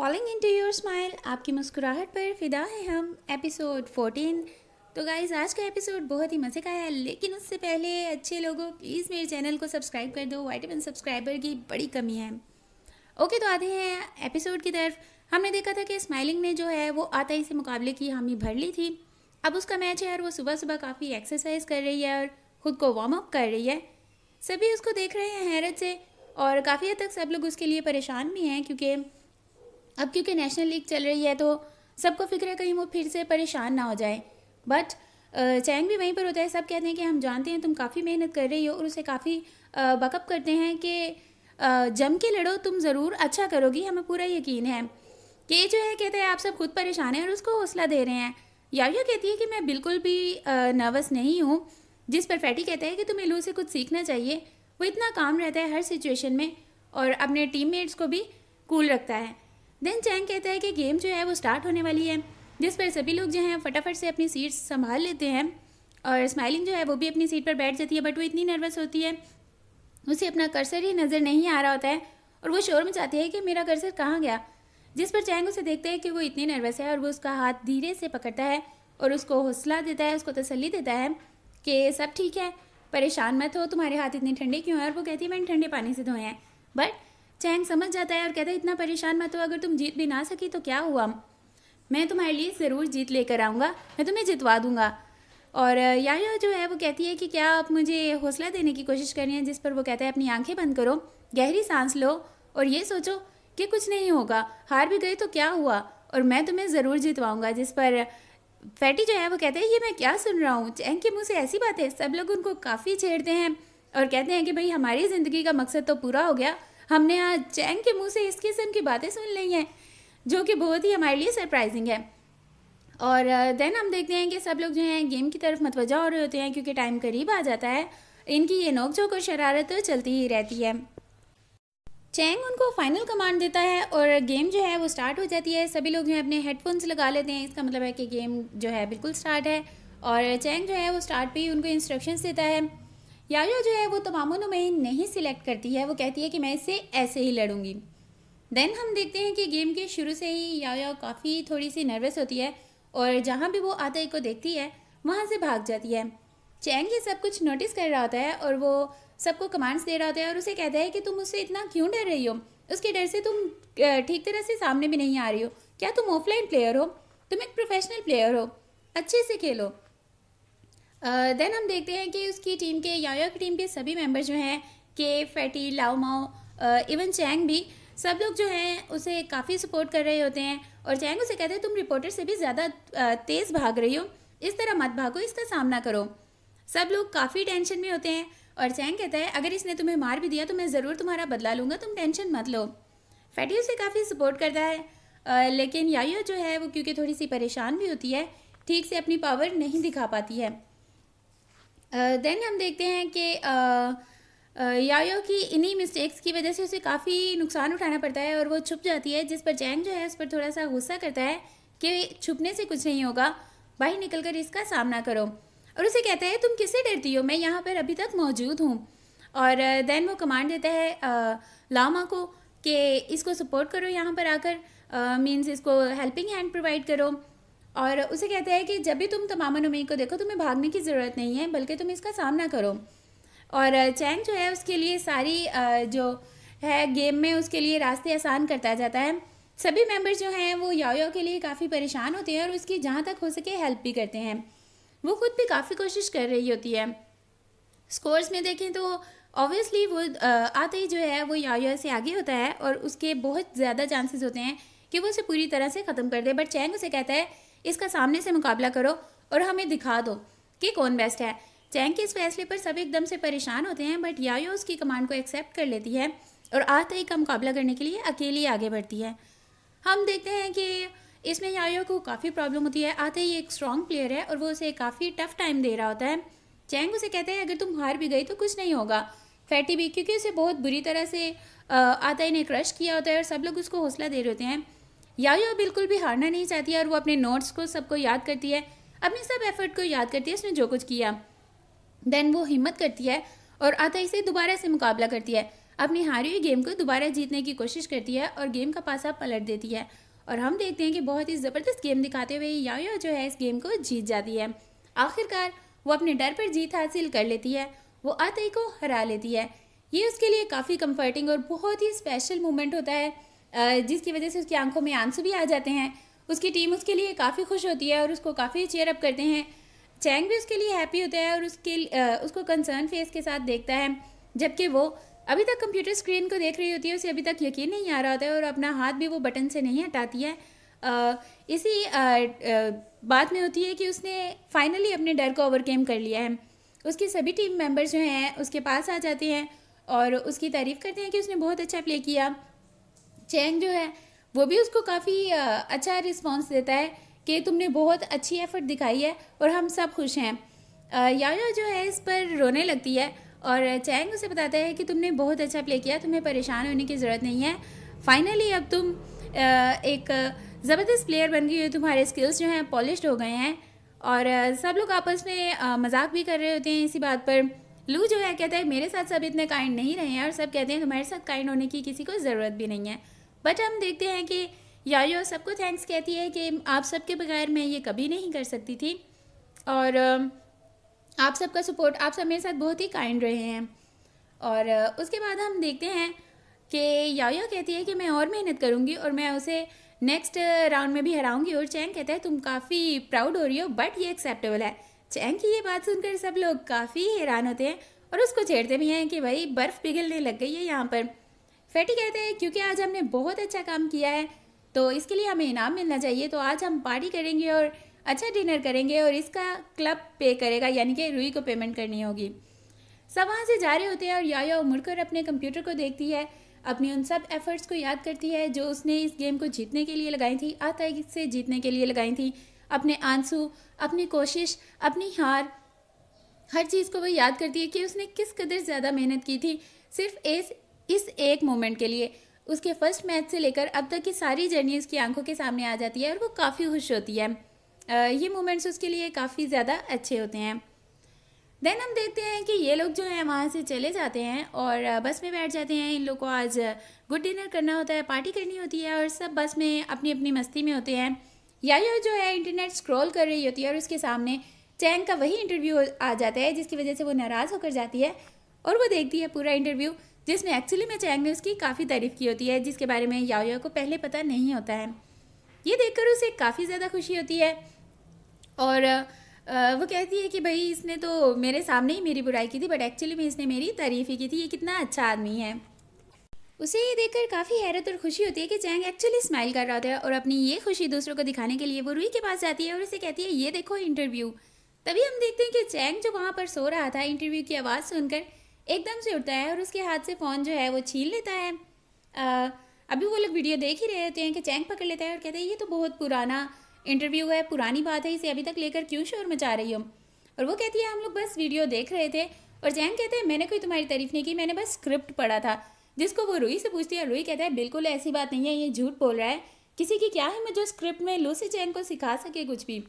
falling into your smile आपकी मुस्कुराहट पर फिदा है हम एपिसोड 14 तो गाइज़ आज का एपिसोड बहुत ही मज़े का है लेकिन उससे पहले अच्छे लोगों प्लीज़ मेरे चैनल को सब्सक्राइब कर दो वाइटमिन सब्सक्राइबर की बड़ी कमी है ओके तो आते हैं एपिसोड की तरफ हमने देखा था कि स्माइलिंग ने जो है वो आतई से मुकाबले की हामी भर ली थी अब उसका मैच है और वो सुबह सुबह काफ़ी एक्सरसाइज कर रही है और ख़ुद को वार्म अप कर रही है सभी उसको देख रहे हैं हैरत से और काफ़ी हद तक सब लोग उसके लिए परेशान भी हैं क्योंकि अब क्योंकि नेशनल लीग चल रही है तो सबको फिक्र है कहीं वो फिर से परेशान ना हो जाए बट चैंग भी वहीं पर होता है सब कहते हैं कि हम जानते हैं तुम काफ़ी मेहनत कर रही हो और उसे काफ़ी बकअप करते हैं कि जम के लड़ो तुम ज़रूर अच्छा करोगी हमें पूरा यकीन है कि जो है कहते हैं आप सब खुद परेशान हैं और उसको हौसला दे रहे हैं याविया कहती है कि मैं बिल्कुल भी नर्वस नहीं हूँ जिस पर फैटी कहते हैं कि तुम्हें लू से कुछ सीखना चाहिए वो इतना काम रहता है हर सिचुएशन में और अपने टीम को भी कूल रखता है देन चैंग कहता है कि गेम जो है वो स्टार्ट होने वाली है जिस पर सभी लोग जो हैं फटाफट से अपनी सीट संभाल लेते हैं और स्माइलिंग जो है वो भी अपनी सीट पर बैठ जाती है बट वो इतनी नर्वस होती है उसे अपना कर्सर ही नज़र नहीं आ रहा होता है और वो शोर में चाहती है कि मेरा कर्सर कहाँ गया जिस पर चैंग उसे देखते हैं कि वो इतनी नर्वस है और वो उसका हाथ धीरे से पकड़ता है और उसको हौसला देता है उसको तसली देता है कि सब ठीक है परेशान मत हो तुम्हारे हाथ इतने ठंडे क्यों हैं और वो कहती है मैंने ठंडे पानी से धोए हैं बट चैंग समझ जाता है और कहता है इतना परेशान मत हो अगर तुम जीत भी ना सकी तो क्या हुआ मैं तुम्हारे लिए ज़रूर जीत लेकर आऊँगा मैं तुम्हें जितवा दूँगा और याया जो है वो कहती है कि क्या आप मुझे हौसला देने की कोशिश करनी है जिस पर वो कहता है अपनी आंखें बंद करो गहरी सांस लो और ये सोचो कि कुछ नहीं होगा हार भी गए तो क्या हुआ और मैं तुम्हें ज़रूर जितवाऊंगा जिस पर फैटी जो है वो कहते हैं ये मैं क्या सुन रहा हूँ चैंग के मुँह से ऐसी बात है सब लोग उनको काफ़ी छेड़ते हैं और कहते हैं कि भाई हमारी ज़िंदगी का मकसद तो पूरा हो गया हमने आज चैंग के मुंह से इस किस्म की बातें सुन ली हैं जो कि बहुत ही हमारे लिए सरप्राइजिंग है और देन uh, हम देखते हैं कि सब लोग जो हैं गेम की तरफ मतवजा हो रहे होते हैं क्योंकि टाइम करीब आ जाता है इनकी ये नोकझोंक और शरारत तो चलती ही रहती है चैंग उनको फाइनल कमांड देता है और गेम जो है वो स्टार्ट हो जाती है सभी लोग जो है अपने हेडफोन्स लगा लेते हैं इसका मतलब है कि गेम जो है बिल्कुल स्टार्ट है और चैंग जो है वो स्टार्ट पे ही उनको इंस्ट्रक्शंस देता है यायो जो है वो तमामुन तो में नहीं सिलेक्ट करती है वो कहती है कि मैं इससे ऐसे ही लड़ूंगी देन हम देखते हैं कि गेम के शुरू से ही यायो काफ़ी थोड़ी सी नर्वस होती है और जहाँ भी वो आतई को देखती है वहाँ से भाग जाती है चैंग ये सब कुछ नोटिस कर रहा होता है और वो सबको कमांड्स दे रहा होता है और उसे कहता है कि तुम उससे इतना क्यों डर रही हो उसके डर से तुम ठीक तरह से सामने भी नहीं आ रही हो क्या तुम ऑफलाइन प्लेयर हो तुम एक प्रोफेशनल प्लेयर हो अच्छे से खेलो देन हम देखते हैं कि उसकी टीम के या की टीम के सभी मेंबर जो हैं के फैटी लाओ माओ इवन चैंग भी सब लोग जो हैं उसे काफ़ी सपोर्ट कर रहे होते हैं और चैंग उसे कहते हैं तुम रिपोर्टर से भी ज़्यादा तेज़ भाग रही हो इस तरह मत भागो इसका सामना करो सब लोग काफ़ी टेंशन में होते हैं और चैंग कहता है अगर इसने तुम्हें मार भी दिया तो मैं ज़रूर तुम्हारा बदला लूँगा तुम टेंशन मत लो फैटी उसे काफ़ी सपोर्ट करता है लेकिन यायो जो है वो क्योंकि थोड़ी सी परेशान भी होती है ठीक से अपनी पावर नहीं दिखा पाती है देन हम देखते हैं कि यायो की इन्हीं मिस्टेक्स की वजह से उसे काफ़ी नुकसान उठाना पड़ता है और वो छुप जाती है जिस पर जैंग जो है उस पर थोड़ा सा गुस्सा करता है कि छुपने से कुछ नहीं होगा बाहर निकल कर इसका सामना करो और उसे कहता है तुम किससे डरती हो मैं यहाँ पर अभी तक मौजूद हूँ और देन वो कमांड देता है लामा को कि इसको सपोर्ट करो यहाँ पर आकर मीन्स इसको हेल्पिंग हैंड प्रोवाइड करो और उसे कहते हैं कि जब भी तुम तमाम उम्मीद को देखो तुम्हें भागने की ज़रूरत नहीं है बल्कि तुम इसका सामना करो और चैंग जो है उसके लिए सारी जो है गेम में उसके लिए रास्ते आसान करता जाता है सभी मेंबर्स जो हैं वो याओ के लिए काफ़ी परेशान होते हैं और उसकी जहाँ तक हो सके हेल्प भी करते हैं वो खुद भी काफ़ी कोशिश कर रही होती है स्कोर्स में देखें तो ऑब्वियसली वो आते ही जो है वो याओ से आगे होता है और उसके बहुत ज़्यादा चांसेस होते हैं कि वो उसे पूरी तरह से ख़त्म कर दे बट चैंग उसे कहता है इसका सामने से मुकाबला करो और हमें दिखा दो कि कौन बेस्ट है चैंग के इस फैसले पर सब एकदम से परेशान होते हैं बट यायो उसकी कमांड को एक्सेप्ट कर लेती है और आतई का मुकाबला करने के लिए अकेली आगे बढ़ती है हम देखते हैं कि इसमें यायो को काफ़ी प्रॉब्लम होती है आतई एक स्ट्रॉन्ग प्लेयर है और वो उसे काफ़ी टफ टाइम दे रहा होता है चैंग उसे कहते हैं अगर तुम हार भी गई तो कुछ नहीं होगा फैटी भी क्योंकि उसे बहुत बुरी तरह से आतई ने क्रश किया होता है और सब लोग उसको हौसला दे रहे होते हैं यायो बिल्कुल भी हारना नहीं चाहती है और वो अपने नोट्स को सबको याद करती है अपने सब एफर्ट को याद करती है उसने जो कुछ किया देन वो हिम्मत करती है और आताई से दोबारा से मुकाबला करती है अपनी हारी हुई गेम को दोबारा जीतने की कोशिश करती है और गेम का पासा पलट देती है और हम देखते हैं कि बहुत ही ज़बरदस्त गेम दिखाते हुए यायो जो है इस गेम को जीत जाती है आखिरकार वो अपने डर पर जीत हासिल कर लेती है वो आतई को हरा लेती है ये उसके लिए काफ़ी कंफर्टिंग और बहुत ही स्पेशल मोमेंट होता है जिसकी वजह से उसकी आंखों में आंसू भी आ जाते हैं उसकी टीम उसके लिए काफ़ी खुश होती है और उसको काफ़ी चेयर अप करते हैं चैंग भी उसके लिए हैप्पी होता है और उसके उसको कंसर्न फेस के साथ देखता है जबकि वो अभी तक कंप्यूटर स्क्रीन को देख रही होती है उसे अभी तक यकीन नहीं आ रहा होता है और अपना हाथ भी वो बटन से नहीं हटाती है इसी बात में होती है कि उसने फाइनली अपने डर को ओवरकेम कर लिया है उसके सभी टीम मेंबर्स जो हैं उसके पास आ जाते हैं और उसकी तारीफ़ करते हैं कि उसने बहुत अच्छा प्ले किया चैंग जो है वो भी उसको काफ़ी अच्छा रिस्पॉन्स देता है कि तुमने बहुत अच्छी एफर्ट दिखाई है और हम सब खुश हैं याया जो है इस पर रोने लगती है और चैंग उसे बताता है कि तुमने बहुत अच्छा प्ले किया तुम्हें परेशान होने की ज़रूरत नहीं है फाइनली अब तुम एक ज़बरदस्त प्लेयर बन गई हो तुम्हारे स्किल्स जो हैं पॉलिश हो गए हैं और सब लोग आपस में मजाक भी कर रहे होते हैं इसी बात पर लू जो है कहता है मेरे साथ सब इतने काइंड नहीं रहे हैं और सब कहते हैं तुम्हारे साथ काइंड होने की किसी को ज़रूरत भी नहीं है बट हम देखते हैं कि यायो सबको थैंक्स कहती है कि आप सबके बगैर मैं ये कभी नहीं कर सकती थी और आप सबका सपोर्ट आप सब मेरे साथ बहुत ही काइंड रहे हैं और उसके बाद हम देखते हैं कि यायो कहती है कि मैं और मेहनत करूँगी और मैं उसे नेक्स्ट राउंड में भी हराऊंगी और चैंग कहता है तुम काफ़ी प्राउड हो रही हो बट ये एक्सेप्टेबल है चैंग की ये बात सुनकर सब लोग काफ़ी हैरान होते हैं और उसको छेड़ते भी हैं कि भाई बर्फ़ पिघलने लग गई है यहाँ पर फैटी कहते हैं क्योंकि आज हमने बहुत अच्छा काम किया है तो इसके लिए हमें इनाम मिलना चाहिए तो आज हम पार्टी करेंगे और अच्छा डिनर करेंगे और इसका क्लब पे करेगा यानी कि रूई को पेमेंट करनी होगी सब वहाँ से जा रहे होते हैं और याया मुड़कर अपने कंप्यूटर को देखती है अपने उन सब एफर्ट्स को याद करती है जो उसने इस गेम को जीतने के लिए लगाई थी आतंक से जीतने के लिए लगाई थी अपने आंसू अपनी कोशिश अपनी हार हर चीज़ को वो याद करती है कि उसने किस कदर ज़्यादा मेहनत की थी सिर्फ एस इस एक मोमेंट के लिए उसके फर्स्ट मैच से लेकर अब तक की सारी जर्नी उसकी आंखों के सामने आ जाती है और वो काफ़ी खुश होती है ये मोमेंट्स उसके लिए काफ़ी ज़्यादा अच्छे होते हैं देन हम देखते हैं कि ये लोग जो हैं वहाँ से चले जाते हैं और बस में बैठ जाते हैं इन लोग को आज गुड डिनर करना होता है पार्टी करनी होती है और सब बस में अपनी अपनी मस्ती में होते हैं या यो जो है इंटरनेट स्क्रॉल कर रही होती है और उसके सामने चैंग का वही इंटरव्यू आ जाता है जिसकी वजह से वो नाराज़ होकर जाती है और वो देखती है पूरा इंटरव्यू जिसमें एक्चुअली में चैंग ने उसकी काफ़ी तारीफ की होती है जिसके बारे में याओ याओ को पहले पता नहीं होता है ये देखकर उसे काफ़ी ज़्यादा खुशी होती है और वो कहती है कि भाई इसने तो मेरे सामने ही मेरी बुराई की थी बट एक्चुअली में इसने मेरी तारीफ़ ही की थी ये कितना अच्छा आदमी है उसे ये देखकर काफ़ी हैरत और खुशी होती है कि चैंग एक्चुअली स्माइल कर रहा होता है और अपनी ये खुशी दूसरों को दिखाने के लिए वो रुई के पास जाती है और उसे कहती है ये देखो इंटरव्यू तभी हम देखते हैं कि चैंग जो वहाँ पर सो रहा था इंटरव्यू की आवाज़ सुनकर एकदम से उठता है और उसके हाथ से फ़ोन जो है वो छीन लेता है आ, अभी वो लोग वीडियो देख ही रहे होते हैं कि चैंक पकड़ लेता है और कहते हैं ये तो बहुत पुराना इंटरव्यू है पुरानी बात है इसे अभी तक लेकर क्यों शोर मचा रही हो और वो कहती है हम लोग बस वीडियो देख रहे थे और चैंग कहते हैं मैंने कोई तुम्हारी तारीफ नहीं की मैंने बस स्क्रिप्ट पढ़ा था जिसको वो रूई से पूछती है रुई कहता है बिल्कुल ऐसी बात नहीं है ये झूठ बोल रहा है किसी की क्या है मुझे जो स्क्रिप्ट में लूसी जैन को सिखा सके कुछ भी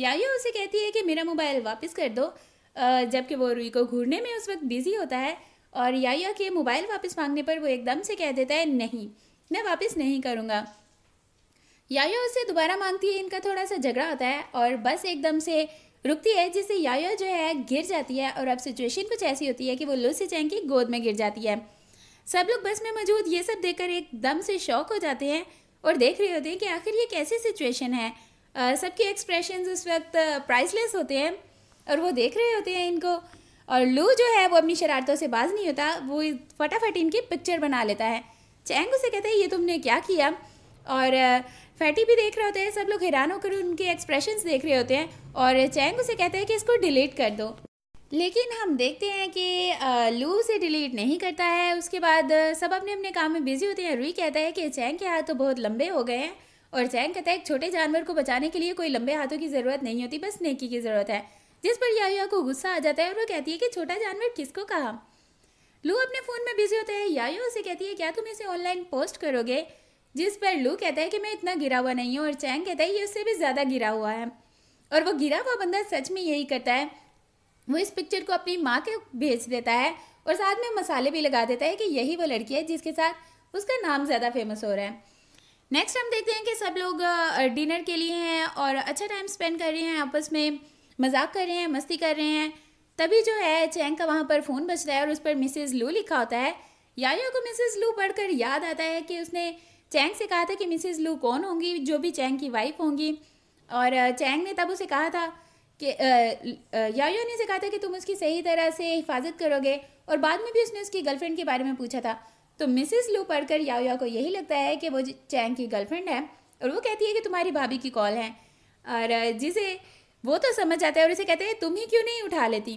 या ये उसे कहती है कि मेरा मोबाइल वापस कर दो जबकि वो रुई को घूरने में उस वक्त बिजी होता है और याया के मोबाइल वापस मांगने पर वो एकदम से कह देता है नहीं मैं वापस नहीं करूँगा याया उसे दोबारा मांगती है इनका थोड़ा सा झगड़ा होता है और बस एकदम से रुकती है जिससे याया जो है गिर जाती है और अब सिचुएशन कुछ ऐसी होती है कि वो लूसी चैंग की गोद में गिर जाती है सब लोग बस में मौजूद ये सब देखकर एकदम से शौक हो जाते हैं और देख रहे होते हैं कि आखिर ये कैसी सिचुएशन है सबके एक्सप्रेशन उस वक्त प्राइसलेस होते हैं और वो देख रहे होते हैं इनको और लू जो है वो अपनी शरारतों से बाज नहीं होता वो फटाफट इनकी पिक्चर बना लेता है चैंग उसे कहते हैं ये तुमने क्या किया और फैटी भी देख रहे होते हैं सब लोग हैरान होकर उनके एक्सप्रेशंस देख रहे होते हैं और चैंग उसे कहते हैं कि इसको डिलीट कर दो लेकिन हम देखते हैं कि लू से डिलीट नहीं करता है उसके बाद सब अपने अपने काम में बिजी होते हैं रुई कहता है कि चैंग के हाथ तो बहुत लंबे हो गए हैं और चैंग कहता है एक छोटे जानवर को बचाने के लिए कोई लंबे हाथों की ज़रूरत नहीं होती बस नेकी की ज़रूरत है जिस पर याया को गुस्सा आ जाता है और वो कहती है कि छोटा जानवर किसको कहा लू अपने फ़ोन में बिजी होते हैं याया उसे कहती है क्या तुम इसे ऑनलाइन पोस्ट करोगे जिस पर लू कहता है कि मैं इतना गिरा हुआ नहीं हूँ और चैंग कहता है ये उससे भी ज़्यादा गिरा हुआ है और वो गिरा हुआ बंदा सच में यही करता है वो इस पिक्चर को अपनी माँ के भेज देता है और साथ में मसाले भी लगा देता है कि यही वो लड़की है जिसके साथ उसका नाम ज़्यादा फेमस हो रहा है नेक्स्ट हम देखते हैं कि सब लोग डिनर के लिए हैं और अच्छा टाइम स्पेंड कर रहे हैं आपस में मजाक कर रहे हैं मस्ती कर रहे हैं तभी जो है चैंग का वहाँ पर फ़ोन रहा है और उस पर मिसेज़ लू लिखा होता है याया को मिसेज़ लू पढ़कर याद आता है कि उसने चैंग से कहा था कि मिसेज़ लू कौन होंगी जो भी चैंग की वाइफ होंगी और चैंग ने तब उसे कहा था कि यायो ने उसे कहा था कि तुम उसकी सही तरह से हिफाजत करोगे और बाद में भी उसने उसकी गर्लफ्रेंड के बारे में पूछा था तो मिसेस लू पढ़कर याओया को यही लगता है कि वो चैंग की गर्लफ्रेंड है और वो कहती है कि तुम्हारी भाभी की कॉल है और जिसे वो तो समझ जाता है और उसे कहते हैं तुम ही क्यों नहीं उठा लेती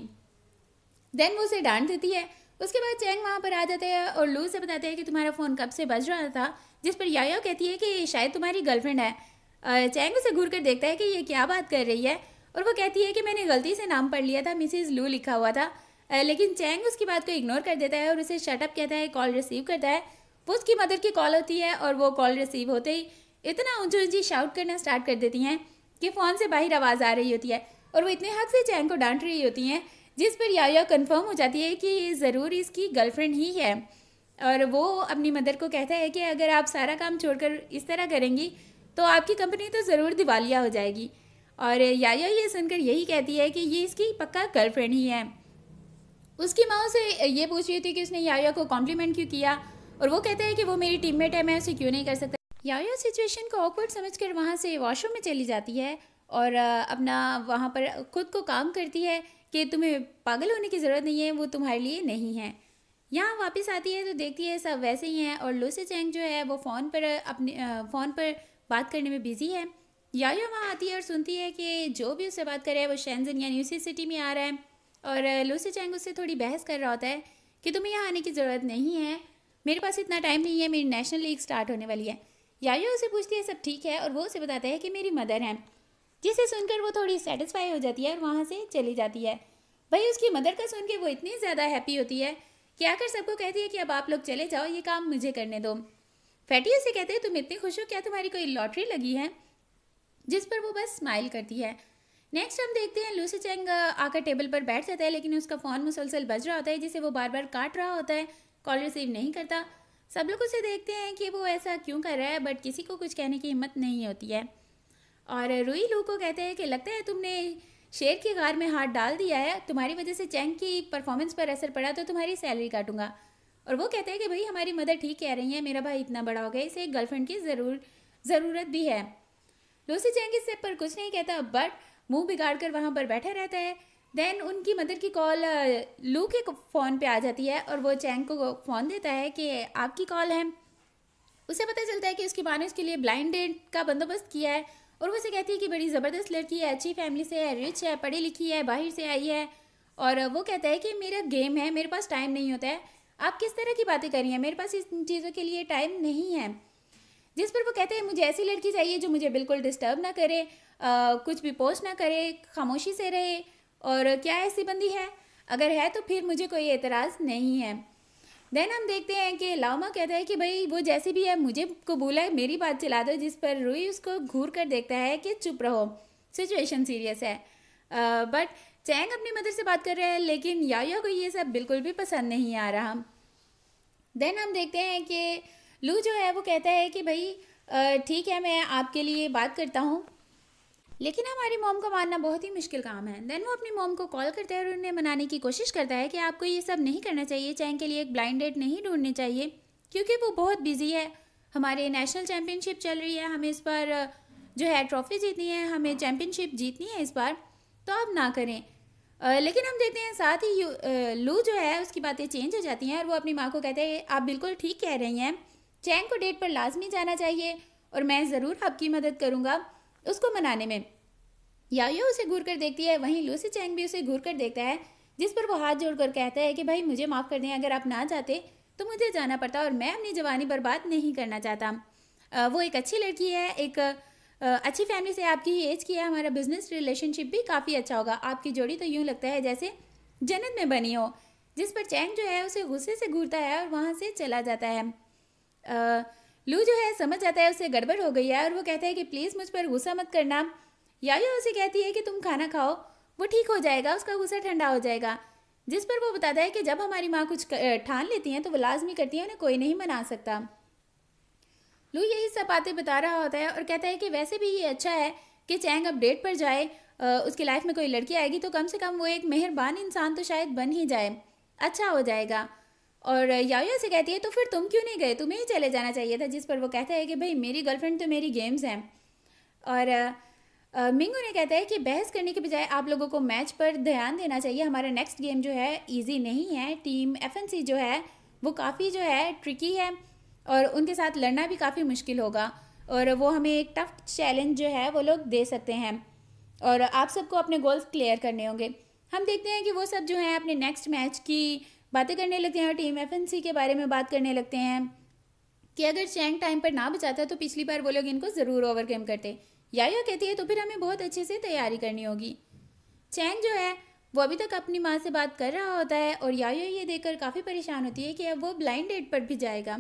देन वो उसे डांट देती है उसके बाद चैंग वहाँ पर आ जाते हैं और लू से बताते हैं कि तुम्हारा फ़ोन कब से बज रहा था जिस पर याया कहती है कि शायद तुम्हारी गर्लफ्रेंड है चैंग उसे घूर कर देखता है कि ये क्या बात कर रही है और वो कहती है कि मैंने गलती से नाम पढ़ लिया था मिसिज़ लू लिखा हुआ था लेकिन चैंग उसकी बात को इग्नोर कर देता है और उसे शटअप कहता है कॉल रिसीव करता है वो उसकी मदर की कॉल होती है और वो कॉल रिसीव होते ही इतना ऊंची ऊंची शाउट करना स्टार्ट कर देती हैं कि फ़ोन से बाहर आवाज़ आ रही होती है और वो इतने हक से चैन को डांट रही होती हैं जिस पर याया कंफर्म हो जाती है कि ज़रूर इसकी गर्लफ्रेंड ही है और वो अपनी मदर को कहता है कि अगर आप सारा काम छोड़कर इस तरह करेंगी तो आपकी कंपनी तो ज़रूर दिवालिया हो जाएगी और याया ये सुनकर यही कहती है कि ये इसकी पक्का गर्लफ्रेंड ही है उसकी माँ से ये पूछ रही थी कि उसने याया को कॉम्प्लीमेंट क्यों किया और वो कहता है कि वो मेरी टीममेट है मैं उसे क्यों नहीं कर सकता याया सिचुएशन को ऑकवर्ड समझकर वहाँ से वॉशरूम में चली जाती है और अपना वहाँ पर खुद को काम करती है कि तुम्हें पागल होने की ज़रूरत नहीं है वो तुम्हारे लिए नहीं है यहाँ वापस आती है तो देखती है सब वैसे ही हैं और लूसी चैंग जो है वो फ़ोन पर अपने फ़ोन पर बात करने में बिज़ी है यायो वहाँ आती है और सुनती है कि जो भी उससे बात कर रहा है वो शैनजन या उसी सिटी में आ रहा है और लूसी चैंग उससे थोड़ी बहस कर रहा होता है कि तुम्हें यहाँ आने की ज़रूरत नहीं है मेरे पास इतना टाइम नहीं है मेरी नेशनल लीग स्टार्ट होने वाली है याया उसे पूछती है सब ठीक है और वो उसे बताता है कि मेरी मदर हैं जिसे सुनकर वो थोड़ी सेटिस्फाई हो जाती है और वहाँ से चली जाती है भाई उसकी मदर का सुन के वो इतनी ज़्यादा हैप्पी होती है कि आकर सबको कहती है कि अब आप लोग चले जाओ ये काम मुझे करने दो फैटी उसे कहते हैं तुम इतने खुश हो क्या तुम्हारी कोई लॉटरी लगी है जिस पर वो बस स्माइल करती है नेक्स्ट हम देखते हैं लूसी चैंग आकर टेबल पर बैठ जाता है लेकिन उसका फ़ोन मुसलसल बज रहा होता है जिसे वो बार बार काट रहा होता है कॉल रिसीव नहीं करता सब लोग उसे देखते हैं कि वो ऐसा क्यों कर रहा है बट किसी को कुछ कहने की हिम्मत नहीं होती है और रूई लू को कहते हैं कि लगता है तुमने शेर की गार में हाथ डाल दिया है तुम्हारी वजह से चैंग की परफॉर्मेंस पर असर पड़ा तो तुम्हारी सैलरी काटूंगा और वो कहते हैं कि भाई हमारी मदर ठीक कह रही है मेरा भाई इतना बड़ा हो गया इसे एक गर्लफ्रेंड की ज़रूर ज़रूरत भी है लूसी चैंग इससे पर कुछ नहीं कहता बट मुंह बिगाड़ कर वहाँ पर बैठा रहता है देन उनकी मदर की कॉल लू uh, के फ़ोन पे आ जाती है और वो चैंग को फ़ोन देता है कि आपकी कॉल है उसे पता चलता है कि उसकी माँ ने उसके लिए ब्लाइंड डेट का बंदोबस्त किया है और वो उसे कहती है कि बड़ी ज़बरदस्त लड़की है अच्छी फैमिली से है रिच है पढ़ी लिखी है बाहर से आई है और वो कहता है कि मेरा गेम है मेरे पास टाइम नहीं होता है आप किस तरह की बातें करी हैं मेरे पास इन चीज़ों के लिए टाइम नहीं है जिस पर वो कहते हैं मुझे ऐसी लड़की चाहिए जो मुझे बिल्कुल डिस्टर्ब ना करे आ, uh, कुछ भी पोस्ट ना करे खामोशी से रहे और क्या ऐसी बंदी है अगर है तो फिर मुझे कोई एतराज़ नहीं है देन हम देखते हैं कि लामा कहता है कि भाई वो जैसी भी है मुझे कबूल है मेरी बात चला दो जिस पर रुई उसको घूर कर देखता है कि चुप रहो सिचुएशन सीरियस है बट uh, चैंग अपनी मदर से बात कर रहे हैं लेकिन याया को ये सब बिल्कुल भी पसंद नहीं आ रहा देन हम देखते हैं कि लू जो है वो कहता है कि भाई ठीक है मैं आपके लिए बात करता हूँ लेकिन हमारी मोम का मानना बहुत ही मुश्किल काम है देन वो अपनी मोम को कॉल करता है और उन्हें मनाने की कोशिश करता है कि आपको ये सब नहीं करना चाहिए चैन के लिए एक ब्लाइंड डेट नहीं ढूंढनी चाहिए क्योंकि वो बहुत बिजी है हमारे नेशनल चैम्पियनशिप चल रही है हमें इस बार जो है ट्रॉफी जीतनी है हमें चैम्पियनशिप जीतनी है इस बार तो आप ना करें लेकिन हम देखते हैं साथ ही लू जो है उसकी बातें चेंज हो जाती हैं और वो अपनी माँ को कहते हैं आप बिल्कुल ठीक कह रही हैं चैन को डेट पर लाजमी जाना चाहिए और मैं ज़रूर आपकी मदद करूँगा उसको मनाने में यायो उसे घूर कर देखती है वहीं लूसी चैंग भी उसे घूर कर देखता है जिस पर वो हाथ जोड़कर कहता है कि भाई मुझे माफ़ कर दें अगर आप ना जाते तो मुझे जाना पड़ता और मैं अपनी जवानी बर्बाद नहीं करना चाहता वो एक अच्छी लड़की है एक अच्छी फैमिली से आपकी ही एज की है हमारा बिजनेस रिलेशनशिप भी काफ़ी अच्छा होगा आपकी जोड़ी तो यूँ लगता है जैसे जन्नत में बनी हो जिस पर चैंग जो है उसे गुस्से से घूरता है और वहाँ से चला जाता है लू जो है समझ जाता है उसे गड़बड़ हो गई है और वो कहता है कि प्लीज़ मुझ पर गुस्सा मत करना यायो उसे कहती है कि तुम खाना खाओ वो ठीक हो जाएगा उसका गुस्सा ठंडा हो जाएगा जिस पर वो बताता है कि जब हमारी माँ कुछ ठान लेती हैं तो वो लाजमी करती है उन्हें कोई नहीं मना सकता लू यही सब बातें बता रहा होता है और कहता है कि वैसे भी ये अच्छा है कि चैंग अब डेट पर जाए उसकी लाइफ में कोई लड़की आएगी तो कम से कम वो एक मेहरबान इंसान तो शायद बन ही जाए अच्छा हो जाएगा और याया से कहती है तो फिर तुम क्यों नहीं गए तुम्हें ही चले जाना चाहिए था जिस पर वो कहता है कि भाई मेरी गर्लफ्रेंड तो मेरी गेम्स हैं और मिंग ने कहता है कि बहस करने के बजाय आप लोगों को मैच पर ध्यान देना चाहिए हमारा नेक्स्ट गेम जो है ईजी नहीं है टीम एफ जो है वो काफ़ी जो है ट्रिकी है और उनके साथ लड़ना भी काफ़ी मुश्किल होगा और वो हमें एक टफ चैलेंज जो है वो लोग दे सकते हैं और आप सबको अपने गोल्स क्लियर करने होंगे हम देखते हैं कि वो सब जो हैं अपने नेक्स्ट मैच की बातें करने लगते हैं और टीम एफ के बारे में बात करने लगते हैं कि अगर चैंग टाइम पर ना बचाता तो पिछली बार वो लोग इनको ज़रूर ओवरकम करते याया कहती है तो फिर हमें बहुत अच्छे से तैयारी करनी होगी चैंग जो है वो अभी तक अपनी माँ से बात कर रहा होता है और यायो ये देखकर काफ़ी परेशान होती है कि अब वो ब्लाइंड डेट पर भी जाएगा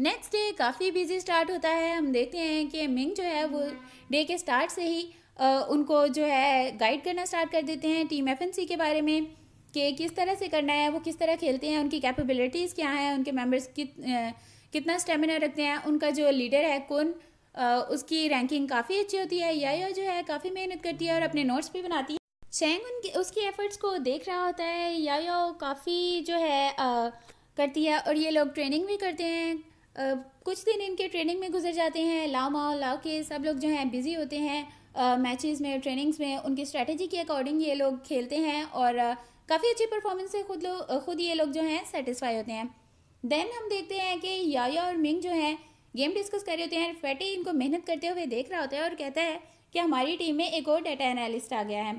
नेक्स्ट डे काफ़ी बिजी स्टार्ट होता है हम देखते हैं कि मिंग जो है वो डे के स्टार्ट से ही आ, उनको जो है गाइड करना स्टार्ट कर देते हैं टीम एफ के बारे में कि किस तरह से करना है वो किस तरह खेलते हैं उनकी कैपेबिलिटीज़ क्या हैं उनके मेंबर्स कित कितना स्टेमिना रखते हैं उनका जो लीडर है कौन उसकी रैंकिंग काफ़ी अच्छी होती है या यो जो है काफ़ी मेहनत करती है और अपने नोट्स भी बनाती है शेंग उनके उसकी एफर्ट्स को देख रहा होता है या यो काफ़ी जो है आ, करती है और ये लोग ट्रेनिंग भी करते हैं आ, कुछ दिन इनके ट्रेनिंग में गुजर जाते हैं लाओ माओ लाओ के सब लोग जो हैं बिज़ी होते हैं मैचेस में ट्रेनिंग्स में उनकी स्ट्रेटजी के अकॉर्डिंग ये लोग खेलते हैं और काफ़ी अच्छी परफॉर्मेंस से खुद लोग खुद ये लोग जो हैं सेटिस्फाई होते हैं देन हम देखते हैं कि याया और मिंग जो हैं गेम डिस्कस कर रहे होते हैं फैटी इनको मेहनत करते हुए देख रहा होता है और कहता है कि हमारी टीम में एक और डाटा एनालिस्ट आ गया है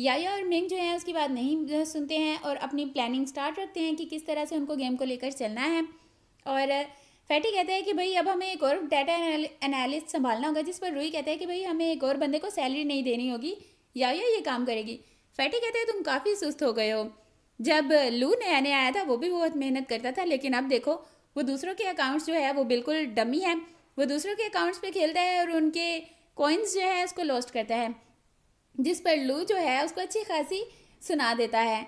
याया और मिंग जो है उसकी बात नहीं सुनते हैं और अपनी प्लानिंग स्टार्ट रखते हैं कि किस तरह से उनको गेम को लेकर चलना है और फैटी कहते हैं कि भाई अब हमें एक और डाटा एनालिस्ट संभालना होगा जिस पर रूही कहता है कि भाई हमें एक और बंदे को सैलरी नहीं देनी होगी याया ये काम करेगी फैटी कहते हैं तुम काफ़ी सुस्त हो गए हो जब लू नया नया आया था वो भी बहुत मेहनत करता था लेकिन अब देखो वो दूसरों के अकाउंट्स जो है वो बिल्कुल डमी है वो दूसरों के अकाउंट्स पे खेलता है और उनके कॉइन्स जो है उसको लॉस्ट करता है जिस पर लू जो है उसको अच्छी खासी सुना देता है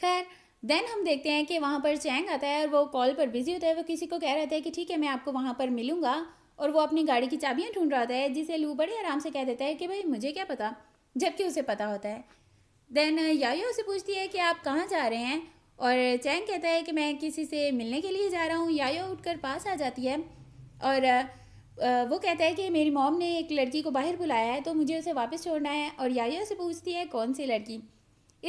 खैर देन हम देखते हैं कि वहाँ पर चैंग आता है और वो कॉल पर बिजी होता है वो किसी को कह रहा है कि ठीक है मैं आपको वहाँ पर मिलूँगा और वो अपनी गाड़ी की चाबियाँ ढूंढ रहा होता है जिसे लू बड़े आराम से कह देता है कि भाई मुझे क्या पता जबकि उसे पता होता है देन यायो उसे पूछती है कि आप कहाँ जा रहे हैं और चैंग कहता है कि मैं किसी से मिलने के लिए जा रहा हूँ यायो उठकर पास आ जाती है और uh, uh, वो कहता है कि मेरी मॉम ने एक लड़की को बाहर बुलाया है तो मुझे उसे वापस छोड़ना है और यायो से पूछती है कौन सी लड़की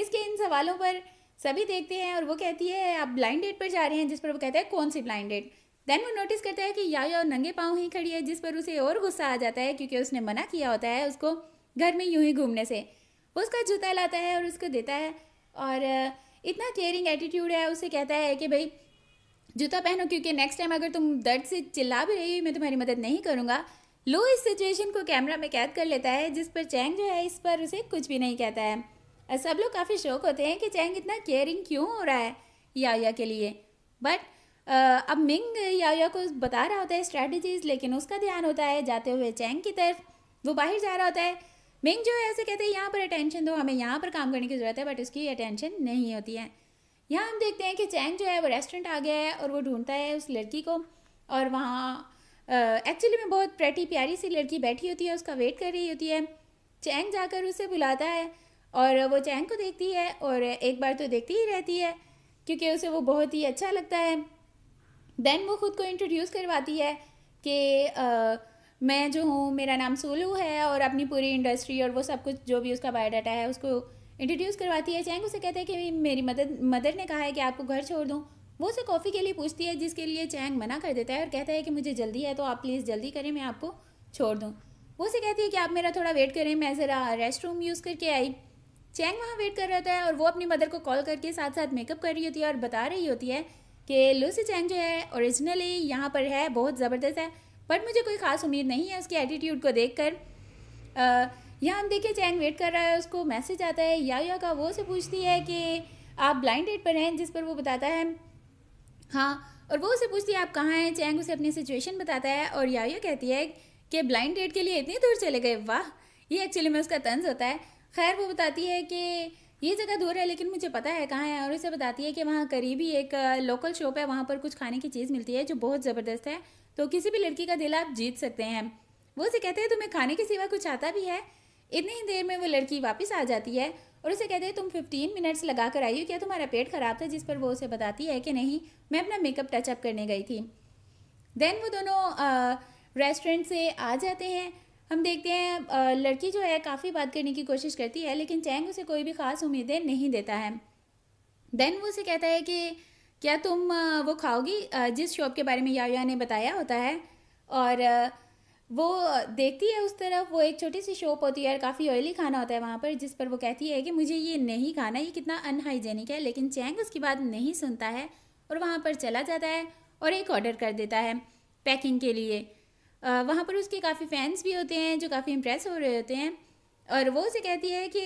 इसके इन सवालों पर सभी देखते हैं और वो कहती है आप ब्लाइंड डेट पर जा रहे हैं जिस पर वो कहता है कौन सी ब्लाइंड डेट देन वो नोटिस करता है कि यायो नंगे पाँव ही खड़ी है जिस पर उसे और गुस्सा आ जाता है क्योंकि उसने मना किया होता है उसको घर में यूं ही घूमने से उसका जूता लाता है और उसको देता है और इतना केयरिंग एटीट्यूड है उसे कहता है कि भाई जूता पहनो क्योंकि नेक्स्ट टाइम अगर तुम दर्द से चिल्ला भी रही मैं तुम्हारी मदद नहीं करूँगा लो इस सिचुएशन को कैमरा में कैद कर लेता है जिस पर चैंग जो है इस पर उसे कुछ भी नहीं कहता है सब लोग काफ़ी शौक होते हैं कि चैंग इतना केयरिंग क्यों हो रहा है याया के लिए बट अब मिंग याया को बता रहा होता है स्ट्रैटेजीज लेकिन उसका ध्यान होता है जाते हुए चैंग की तरफ वो बाहर जा रहा होता है मिंग जो है ऐसे कहते हैं यहाँ पर अटेंशन दो हमें यहाँ पर काम करने की ज़रूरत है बट उसकी अटेंशन नहीं होती है यहाँ हम देखते हैं कि चैंग जो है वो रेस्टोरेंट आ गया है और वो ढूंढता है उस लड़की को और वहाँ एक्चुअली में बहुत प्रेटी प्यारी सी लड़की बैठी होती है उसका वेट कर रही होती है चैंग जाकर उसे बुलाता है और वो चैंग को देखती है और एक बार तो देखती ही रहती है क्योंकि उसे वो बहुत ही अच्छा लगता है देन वो खुद को इंट्रोड्यूस करवाती है कि मैं जो हूँ मेरा नाम सोलू है और अपनी पूरी इंडस्ट्री और वो सब कुछ जो भी उसका बायोडाटा है उसको इंट्रोड्यूस करवाती है चैंग उसे कहते हैं कि मेरी मदर मदर ने कहा है कि आपको घर छोड़ दूँ वो उसे कॉफ़ी के लिए पूछती है जिसके लिए चैंग मना कर देता है और कहता है कि मुझे जल्दी है तो आप प्लीज़ जल्दी करें मैं आपको छोड़ दूँ वो उसे कहती है कि आप मेरा थोड़ा वेट करें मैं ज़रा रेस्ट रूम यूज़ करके आई चैंग वहाँ वेट कर रहा है और वो अपनी मदर को कॉल करके साथ साथ मेकअप कर रही होती है और बता रही होती है कि लूसी चैंग जो है ओरिजिनली यहाँ पर है बहुत ज़बरदस्त है बट मुझे कोई ख़ास उम्मीद नहीं है उसके एटीट्यूड को देख कर यहाँ हम देखिए चैंग वेट कर रहा है उसको मैसेज आता है या या का वो से पूछती है कि आप ब्लाइंड डेट पर हैं जिस पर वो बताता है हाँ और वो उसे पूछती है आप कहाँ हैं चैंग उसे अपनी सिचुएशन बताता है और या या कहती है कि ब्लाइंड डेट के लिए इतनी दूर चले गए वाह ये एक्चुअली में उसका तंज होता है खैर वो बताती है कि ये जगह दूर है लेकिन मुझे पता है कहाँ है और उसे बताती है कि वहाँ करीबी एक लोकल शॉप है वहाँ पर कुछ खाने की चीज़ मिलती है जो बहुत ज़बरदस्त है तो किसी भी लड़की का दिल आप जीत सकते हैं वो उसे कहते हैं तुम्हें खाने के सिवा कुछ आता भी है इतनी ही देर में वो लड़की वापस आ जाती है और उसे कहते हैं तुम फिफ्टीन मिनट्स लगा कर आई हो क्या तुम्हारा पेट ख़राब था जिस पर वो उसे बताती है कि नहीं मैं अपना मेकअप टचअप करने गई थी देन वो दोनों रेस्टोरेंट से आ जाते हैं हम देखते हैं लड़की जो है काफ़ी बात करने की कोशिश करती है लेकिन चैंग उसे कोई भी ख़ास उम्मीदें नहीं देता है देन वो उसे कहता है कि क्या तुम वो खाओगी जिस शॉप के बारे में याया ने बताया होता है और वो देखती है उस तरफ वो एक छोटी सी शॉप होती है और काफ़ी ऑयली खाना होता है वहाँ पर जिस पर वो कहती है कि मुझे ये नहीं खाना ये कितना अनहाइजेनिक है लेकिन चैंग उसकी बात नहीं सुनता है और वहाँ पर चला जाता है और एक ऑर्डर कर देता है पैकिंग के लिए वहाँ पर उसके काफ़ी फैंस भी होते हैं जो काफ़ी इम्प्रेस हो रहे होते हैं और वो उसे कहती है कि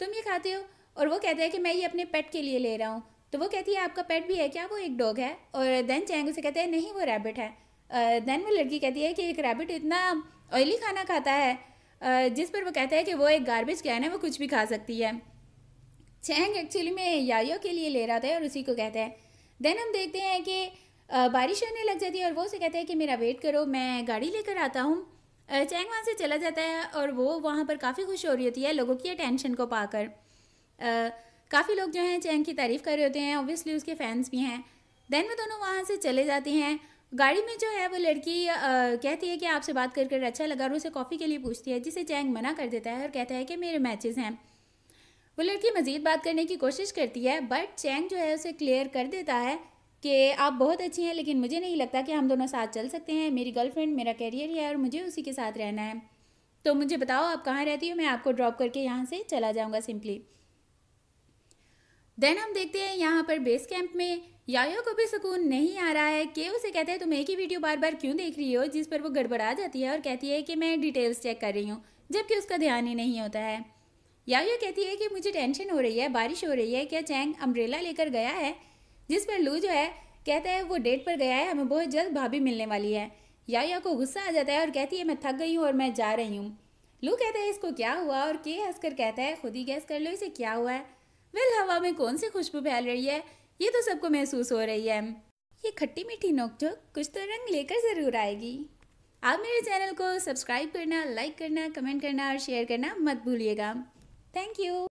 तुम ये खाते हो और वो कहता है कि मैं ये अपने पेट के लिए ले रहा हूँ तो वो कहती है आपका पेट भी है क्या वो एक डॉग है और देन चैंग उसे कहते हैं नहीं वो रैबिट है देन वो लड़की कहती है कि एक रैबिट इतना ऑयली खाना खाता है जिस पर वो कहता है कि वो एक गार्बेज कैन है वो कुछ भी खा सकती है चैंग एक्चुअली में यायो के लिए ले रहा था और उसी को कहता है देन हम देखते हैं कि बारिश होने लग जाती है और वो उसे कहता है कि मेरा वेट करो मैं गाड़ी लेकर आता हूँ चैंग वहाँ से चला जाता है और वो वहाँ पर काफ़ी खुश हो रही होती है लोगों की अटेंशन को पाकर काफ़ी लोग जो हैं चैंग की तारीफ़ कर रहे होते हैं ऑब्वियसली उसके फैंस भी हैं देन वो दोनों वहाँ से चले जाते हैं गाड़ी में जो है वो लड़की आ, कहती है कि आपसे बात कर कर अच्छा लगा और उसे कॉफ़ी के लिए पूछती है जिसे चैंग मना कर देता है और कहता है कि मेरे मैचेस हैं वो लड़की मज़ीद बात करने की कोशिश करती है बट चैंग जो है उसे क्लियर कर देता है कि आप बहुत अच्छी हैं लेकिन मुझे नहीं लगता कि हम दोनों साथ चल सकते हैं मेरी गर्लफ्रेंड मेरा कैरियर है और मुझे उसी के साथ रहना है तो मुझे बताओ आप कहाँ रहती हो मैं आपको ड्रॉप करके यहाँ से चला जाऊँगा सिंपली देन हम देखते हैं यहाँ पर बेस कैंप में यायो को भी सुकून नहीं आ रहा है के उसे कहते हैं तुम एक ही वीडियो बार बार क्यों देख रही हो जिस पर वो गड़बड़ा जाती है और कहती है कि मैं डिटेल्स चेक कर रही हूँ जबकि उसका ध्यान ही नहीं होता है यायो कहती है कि मुझे टेंशन हो रही है बारिश हो रही है क्या चैंग अम्ब्रेला लेकर गया है जिस पर लू जो है कहता है वो डेट पर गया है हमें बहुत जल्द भाभी मिलने वाली है याया को गुस्सा आ जाता है और कहती है मैं थक गई हूँ और मैं जा रही हूँ लू कहता है इसको क्या हुआ और के हंसकर कहता है खुद ही गैस कर लो इसे क्या हुआ है वेल हवा में कौन सी खुशबू फैल रही है ये तो सबको महसूस हो रही है ये खट्टी मीठी नोकझोंक कुछ तो रंग लेकर ज़रूर आएगी आप मेरे चैनल को सब्सक्राइब करना लाइक करना कमेंट करना और शेयर करना मत भूलिएगा थैंक यू